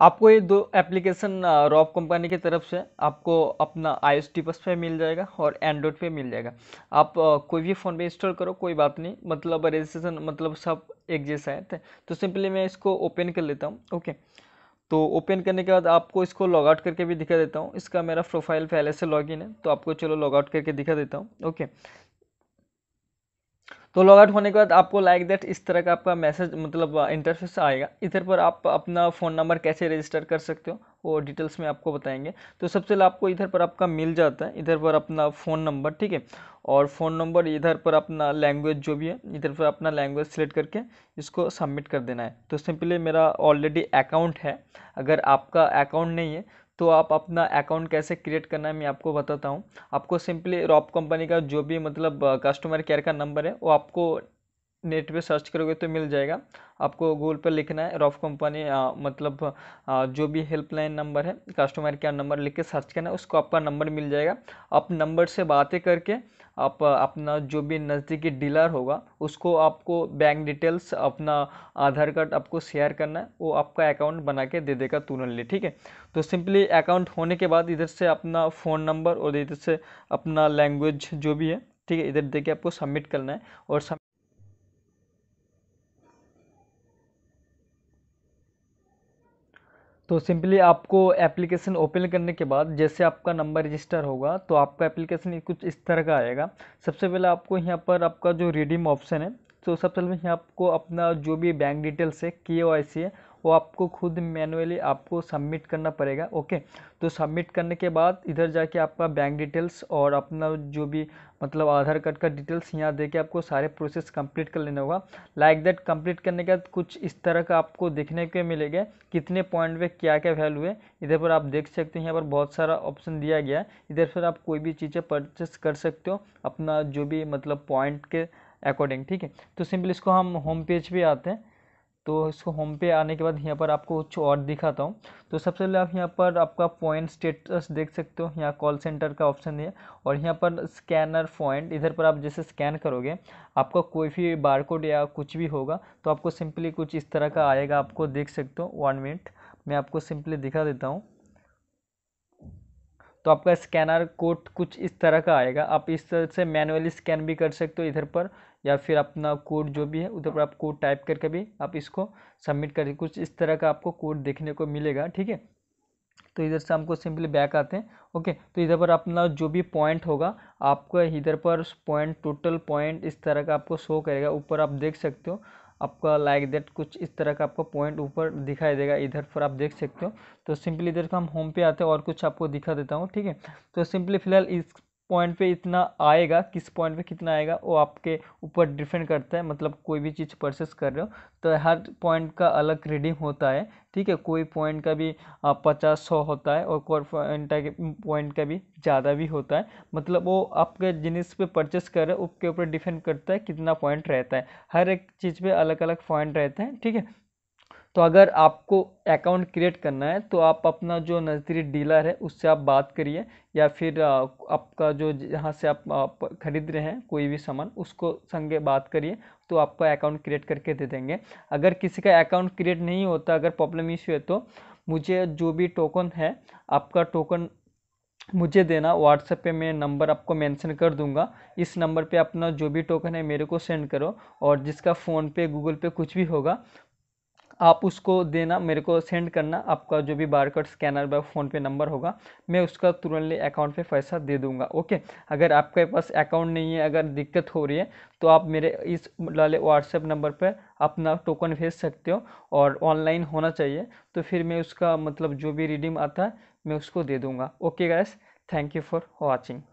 आपको ये दो एप्लीकेशन रॉब कंपनी की तरफ से आपको अपना आई एस टी पे मिल जाएगा और एंड्रॉयड पे मिल जाएगा आप कोई भी फ़ोन पे इंस्टॉल करो कोई बात नहीं मतलब रजिस्ट्रेशन मतलब सब एक जैसा है तो सिंपली मैं इसको ओपन कर लेता हूँ ओके तो ओपन करने के बाद आपको इसको लॉग आउट करके भी दिखा देता हूँ इसका मेरा प्रोफाइल पहले से लॉगिन है तो आपको चलो लॉग आउट करके दिखा देता हूँ ओके तो लॉग आउट होने के बाद आपको लाइक दैट इस तरह का आपका मैसेज मतलब इंटरफेस uh, आएगा इधर पर आप अपना फ़ोन नंबर कैसे रजिस्टर कर सकते हो वो डिटेल्स में आपको बताएंगे तो सबसे पहले आपको इधर पर आपका मिल जाता है इधर पर अपना फ़ोन नंबर ठीक है और फ़ोन नंबर इधर पर अपना लैंग्वेज जो भी है इधर पर अपना लैंग्वेज सेलेक्ट करके इसको सबमिट कर देना है तो सिंपली मेरा ऑलरेडी अकाउंट है अगर आपका अकाउंट नहीं है तो आप अपना अकाउंट कैसे क्रिएट करना है मैं आपको बताता हूँ आपको सिंपली रॉप कंपनी का जो भी मतलब कस्टमर uh, केयर का नंबर है वो आपको नेट पे सर्च करोगे तो मिल जाएगा आपको गूगल पर लिखना है रॉफ कंपनी मतलब आ, जो भी हेल्पलाइन नंबर है कस्टमर केयर नंबर लिख के सर्च करना है उसको आपका नंबर मिल जाएगा आप नंबर से बातें करके आप अपना जो भी नज़दीकी डीलर होगा उसको आपको बैंक डिटेल्स अपना आधार कार्ड आपको शेयर करना है वो आपका अकाउंट बना के दे देगा तुरंत ठीक है तो सिंपली अकाउंट होने के बाद इधर से अपना फ़ोन नंबर और इधर से अपना लैंग्वेज जो भी है ठीक है इधर देखिए आपको सबमिट करना है और सब तो सिंपली आपको एप्लीकेशन ओपन करने के बाद जैसे आपका नंबर रजिस्टर होगा तो आपका एप्लीकेशन कुछ इस तरह का आएगा सबसे पहले आपको यहाँ पर आपका जो रिडीम ऑप्शन है तो सबसे पहले यहाँ आपको अपना जो भी बैंक डिटेल्स है के है वो आपको खुद मैनुअली आपको सबमिट करना पड़ेगा ओके तो सबमिट करने के बाद इधर जाके आपका बैंक डिटेल्स और अपना जो भी मतलब आधार कार्ड का डिटेल्स यहाँ दे के आपको सारे प्रोसेस कंप्लीट कर लेना होगा लाइक दैट कंप्लीट करने के बाद कुछ इस तरह का आपको देखने के मिलेगा कितने पॉइंट पे क्या क्या वैल्यू है इधर पर आप देख सकते हो यहाँ पर बहुत सारा ऑप्शन दिया गया है इधर फिर आप कोई भी चीज़ें परचेस कर सकते हो अपना जो भी मतलब पॉइंट के अकॉर्डिंग ठीक है तो सिंपल इसको हम होम पेज पर आते हैं तो इसको होम पे आने के बाद यहाँ पर आपको कुछ और दिखाता हूँ तो सबसे पहले आप यहाँ पर आपका पॉइंट स्टेटस देख सकते हो यहाँ कॉल सेंटर का ऑप्शन है और यहाँ पर स्कैनर पॉइंट इधर पर आप जैसे स्कैन करोगे आपका कोई भी बारकोड या कुछ भी होगा तो आपको सिंपली कुछ इस तरह का आएगा आपको देख सकते हो वन मिनट मैं आपको सिंपली दिखा देता हूँ तो आपका स्कैनर कोड कुछ इस तरह का आएगा आप इस तरह से मैनुअली स्कैन भी कर सकते हो इधर पर या फिर अपना कोड जो भी है उधर पर आप कोड टाइप करके भी आप इसको सबमिट करके कुछ इस तरह का आपको कोड देखने को मिलेगा ठीक है तो इधर से हमको सिंपली बैक आते हैं ओके तो इधर पर अपना जो भी पॉइंट होगा आपका इधर पर पॉइंट टोटल पॉइंट इस तरह का आपको शो करेगा ऊपर आप देख सकते हो आपका लाइक दैट कुछ इस तरह का आपको पॉइंट ऊपर दिखाई देगा इधर पर आप देख सकते हो तो सिंपली इधर का हम होम पे आते हैं और कुछ आपको दिखा देता हूँ ठीक है तो सिंपली फिलहाल इस पॉइंट पे इतना आएगा किस पॉइंट पे कितना आएगा वो आपके ऊपर डिपेंड करता है मतलब कोई भी चीज़ परचेस कर रहे हो तो हर पॉइंट का अलग रीडिंग होता है ठीक है कोई पॉइंट का भी पचास सौ होता है और कोई पॉइंट पॉइंट का भी ज़्यादा भी होता है मतलब वो आपके जिनिस पे परचेस कर रहे हो उसके ऊपर डिपेंड करता है कितना पॉइंट रहता है हर एक चीज़ पे अलग अलग पॉइंट रहता है ठीक है तो अगर आपको अकाउंट क्रिएट करना है तो आप अपना जो नज़दीकी डीलर है उससे आप बात करिए या फिर आपका जो जहाँ से आप, आप खरीद रहे हैं कोई भी सामान उसको संगे बात करिए तो आपका अकाउंट क्रिएट करके दे देंगे अगर किसी का अकाउंट क्रिएट नहीं होता अगर प्रॉब्लम इश्यू है तो मुझे जो भी टोकन है आपका टोकन मुझे देना व्हाट्सएप पे मैं नंबर आपको मेंशन कर दूंगा इस नंबर पे अपना जो भी टोकन है मेरे को सेंड करो और जिसका फ़ोन पे गूगल पे कुछ भी होगा आप उसको देना मेरे को सेंड करना आपका जो भी बार कोड स्कैनर व फ़ोनपे नंबर होगा मैं उसका तुरंत अकाउंट पे पैसा दे दूंगा ओके अगर आपके पास अकाउंट नहीं है अगर दिक्कत हो रही है तो आप मेरे इस लाले व्हाट्सएप नंबर पर अपना टोकन भेज सकते हो और ऑनलाइन होना चाहिए तो फिर मैं उसका मतलब जो भी रिडीम आता है मैं उसको दे दूँगा okay guys thank you for watching